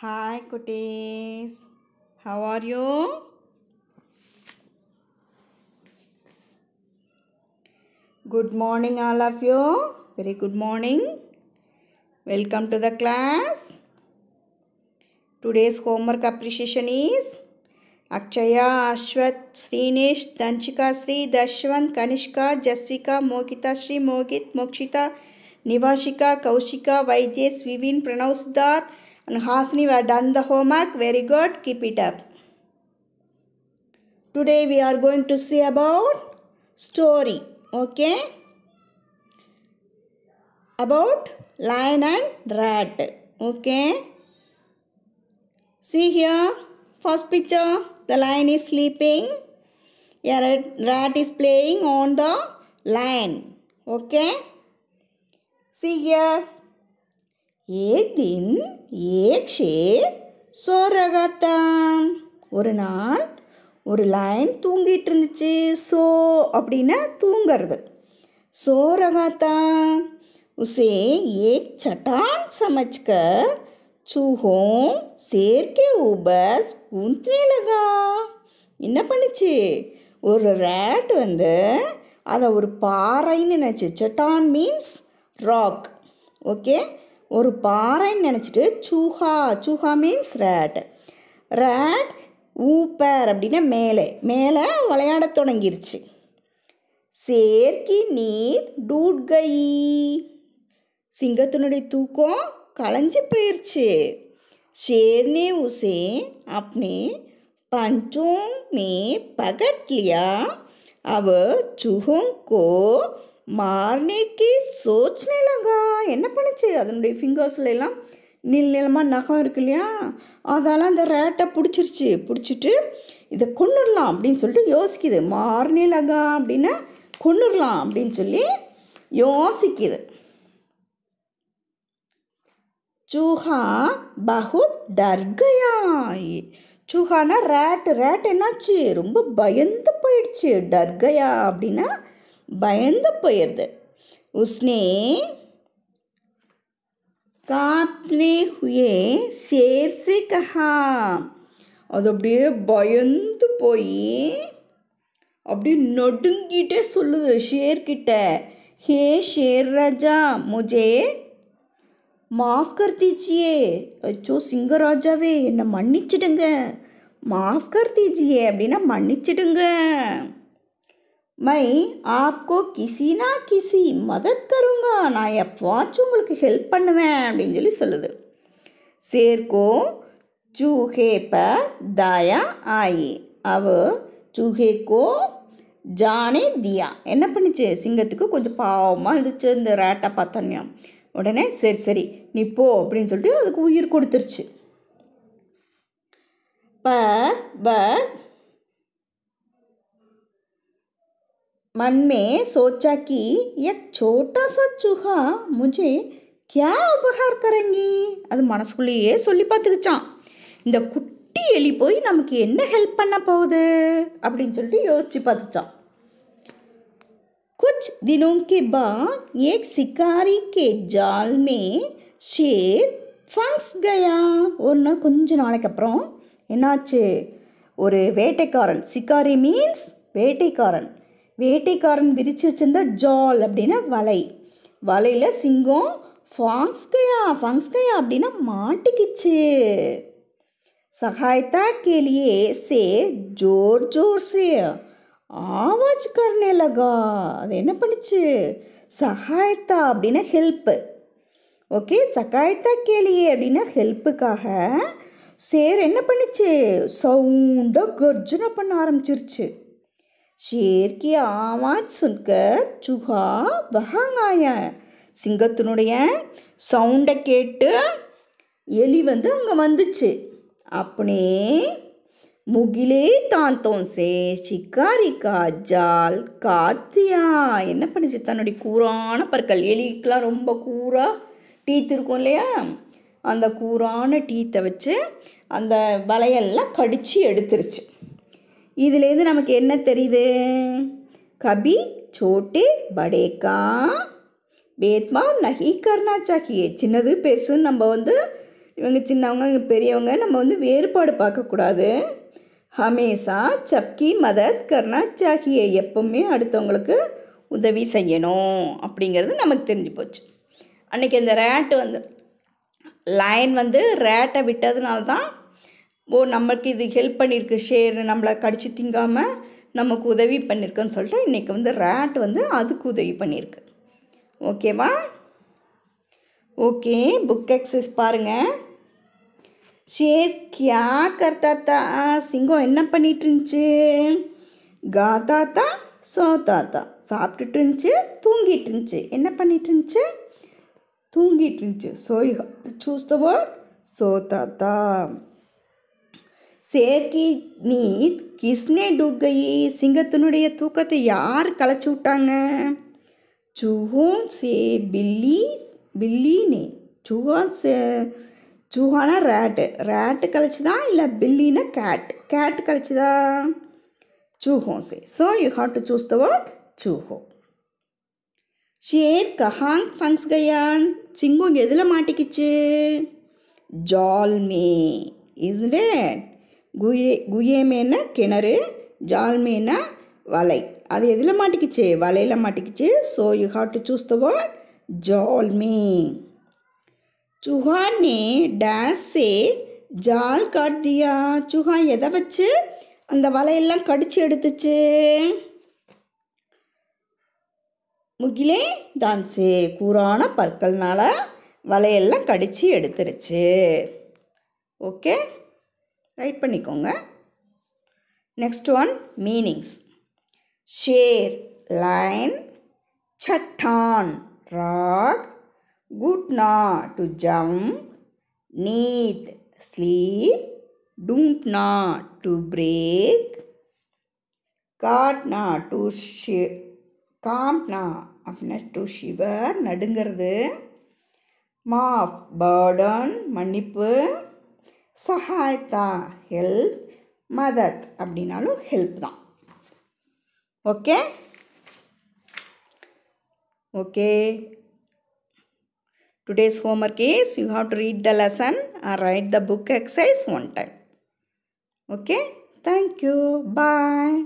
Hi Kutis. How are you? Good morning all of you. Very good morning. Welcome to the class. Today's homework appreciation is Akshaya Ashwath Shrinesh Danshika Shri Dashwant Kanishka Jaswika Mohita Shri Mohit Mokshita Nivasika Kaushika Vaidyesh Vivin Pranav Siddharth And Hasni, we have done the homework. Very good. Keep it up. Today we are going to see about story. Okay. About lion and rat. Okay. See here. First picture. The lion is sleeping. A rat is playing on the lion. Okay. See here. ஏதின் ஏக்ஷே சோரகத்தாம் ஒரு நாள் ஒரு line தூங்கிட்டு இருந்துச்சு so அப்படின்னா தூங்கிறது சோரகத்தாம் உசே एक சட்டான் समझकर चूहों शेर உபஸ் ऊपर என்ன பண்ணுச்சு ஒரு ரேட் வந்து அதை ஒரு பாறைன்னு நினச்சி சட்டான் மீன்ஸ் ராக் ஓகே ஒரு பாறைன்னு நினச்சிட்டு சூஹா சூஹா மீன்ஸ் ரேட் ரேட் ஊப்பர் அப்படின்னா மேலே மேலே விளையாட தொடங்கிருச்சு சேர்க்கி நீர் டூட்கை சிங்கத்தினுடைய தூக்கம் களைஞ்சு போயிடுச்சு ஷேர்னே உசே அப்னே पंचों மே पकड़ அவ अब மார்னிக்கு की सोचने என்ன பண்ணுச்சு அதனுடைய ஃபிங்கர்ஸில் எல்லாம் நீள் நீளமாக நகம் இருக்கு இல்லையா அதால் அந்த ரேட்டை பிடிச்சிருச்சு பிடிச்சிட்டு இதை கொண்டுடலாம் அப்படின்னு சொல்லிட்டு யோசிக்குது மார்னே லகா அப்படின்னா கொண்டுடலாம் அப்படின்னு சொல்லி யோசிக்குது சூஹா பகுத் டர்கயா சூஹானா ரேட்டு ரேட் என்னாச்சு ரொம்ப பயந்து போயிடுச்சு டர்கயா அப்படின்னா பயந்து போயிடுது உஸ்னே காப்னே ஹுயே சேர்சி கஹா அது அப்படியே பயந்து போய் அப்படியே நொடுங்கிட்டே சொல்லுது ஷேர்கிட்ட ஹே ஷேர் ராஜா முஜே மாஃப் கர் தீஜியே அச்சோ சிங்கராஜாவே என்னை மன்னிச்சிடுங்க மாஃப் கர் தீஜியே அப்படின்னா மன்னிச்சிடுங்க மை आपको किसी ना किसी மதத் கருங்க நான் எப்போவாச்சும் உங்களுக்கு ஹெல்ப் பண்ணுவேன் அப்படின்னு சொல்லி சொல்லுது சேர்க்கோ चूहे पर दया आई अब चूहे को ஜானே தியா என்ன பண்ணிச்சு சிங்கத்துக்கு கொஞ்சம் பாவமாக இருந்துச்சு இந்த ரேட்டை பார்த்தோன்னா உடனே சரி சரி நீ போ அப்படின்னு சொல்லிட்டு அதுக்கு உயிர் கொடுத்துருச்சு ப ப मन में सोचा कि एक छोटा सा चूहा मुझे கியா உபகார் கரங்கி அது மனசுக்குள்ளேயே சொல்லி பார்த்துக்கிச்சான் இந்த குட்டி எலி போய் நமக்கு என்ன ஹெல்ப் பண்ண போகுது அப்படின்னு சொல்லிட்டு யோசிச்சு பார்த்துச்சான் कुछ தினம் கே बाद एक शिकारी के जाल में शेर ஃபங்ஸ் கயா ஒரு நாள் கொஞ்ச நாளைக்கு அப்புறம் என்னாச்சு ஒரு வேட்டைக்காரன் சிக்காரி மீன்ஸ் வேட்டைக்காரன் வேட்டைக்காரன் விரித்து வச்சிருந்த ஜால் அப்படின்னா வலை வலையில் சிங்கம் ஃபாங்ஸ்கயா ஃபங்ஸ்கயா அப்படின்னா மாட்டிக்கிச்சு சகாயத்தா கேலியே சே ஜோர் ஜோர் சே ஆவாஜ் கர்னே லகா அது என்ன பண்ணுச்சு சகாயத்தா அப்படின்னா ஹெல்ப்பு ஓகே சகாயத்தா கேளியே அப்படின்னா ஹெல்ப்புக்காக சேர் என்ன பண்ணுச்சு சவுண்டாக கர்ஜுனை பண்ண ஆரம்பிச்சிருச்சு ஷேர் கி आवाज़ சுன்க சுகா वहाँ சிங்கத்தினுடைய சவுண்டை கேட்டு எலி வந்து அங்கே வந்துச்சு அப்படியே முகிலே தாந்தோம் சே சிக்காரி ஜால் காத்தியா என்ன பண்ணுச்சு தன்னுடைய கூரான பற்கள் எலிக்கெலாம் ரொம்ப கூராக டீத் இருக்கும் இல்லையா அந்த கூரான டீத்தை வச்சு அந்த வலையெல்லாம் கடித்து எடுத்துருச்சு இதுலேருந்து நமக்கு என்ன தெரியுது கபி சோட்டே படேக்கா பேத்மா நகி கர்ணா சின்னது பெருசுன்னு நம்ம வந்து இவங்க சின்னவங்க இவங்க பெரியவங்க நம்ம வந்து வேறுபாடு பார்க்கக்கூடாது ஹமேசா சப்கி மதத் கர்ணா எப்பவுமே அடுத்தவங்களுக்கு உதவி செய்யணும் அப்படிங்கிறது நமக்கு தெரிஞ்சு போச்சு அன்றைக்கி அந்த ரேட்டு வந்து லைன் வந்து ரேட்டை விட்டதுனால தான் ஓ நம்மளுக்கு இது ஹெல்ப் பண்ணியிருக்கு ஷேர் நம்மளை கடிச்சு திங்காமல் நமக்கு உதவி பண்ணியிருக்குன்னு சொல்லிட்டு இன்றைக்கி வந்து ரேட் வந்து அதுக்கு உதவி பண்ணியிருக்கு ஓகேவா ஓகே புக் எக்ஸஸ் பாருங்கள் ஷேர் கியா करता था சிங்கம் என்ன பண்ணிட்டு இருந்துச்சு காதா தா சோதா தா சாப்பிட்டுட்டு இருந்துச்சு தூங்கிட்டு இருந்துச்சு என்ன பண்ணிட்டு இருந்துச்சு தூங்கிட்டு இருந்துச்சு so you choose the word சோதா தா சேர்க்கி நீ கிஸ்னே டுட்கயி சிங்கத்தினுடைய தூக்கத்தை யார் களைச்சி விட்டாங்க சுகோன் சே பில்லி பில்லினே சுகான் சே சுகானா ரேட்டு ரேட்டு கழிச்சுதா இல்லை பில்லினா கேட் கேட் கழிச்சுதா चूहों से so you have to choose the word चूहो शेर कहाँ फंस गया चिंगो எதில் மாட்டிக்கிச்சு ஜால் மே இஸ் இட் குயே குயேமேனா கிணறு ஜால்மேனா வலை அது எதில் மாட்டிக்கிச்சு வலையில் மாட்டிக்கிச்சு so you have to choose the word ஜால்மே சுஹா நே டேஸே ஜால் காட்டியா சுஹா எதை வச்சு அந்த வலையெல்லாம் கடிச்சு எடுத்துச்சு முகிலே தான்சே கூறான பற்கள்னால் வலையெல்லாம் கடித்து எடுத்துருச்சு ஓகே ரைட் பண்ணிக்கோங்க நெக்ஸ்ட் ஒன் மீனிங்ஸ் ஷேர் லைன் சட்டான் ராக் குட்னா டு ஜம்ப் நீத் ஸ்லீப் டுங்க்னா டு பிரேக் காட்னா டு ஷி காம்ப்னா அப்படின்னா டு ஷிவர் நடுங்கிறது மாஃப் பர்டன் மன்னிப்பு சஹாயத்தா ஹெல்ப் மதத் அப்படின்னாலும் ஹெல்ப் தான் okay okay today's homework is you have to read the lesson or write the book exercise one time okay thank you bye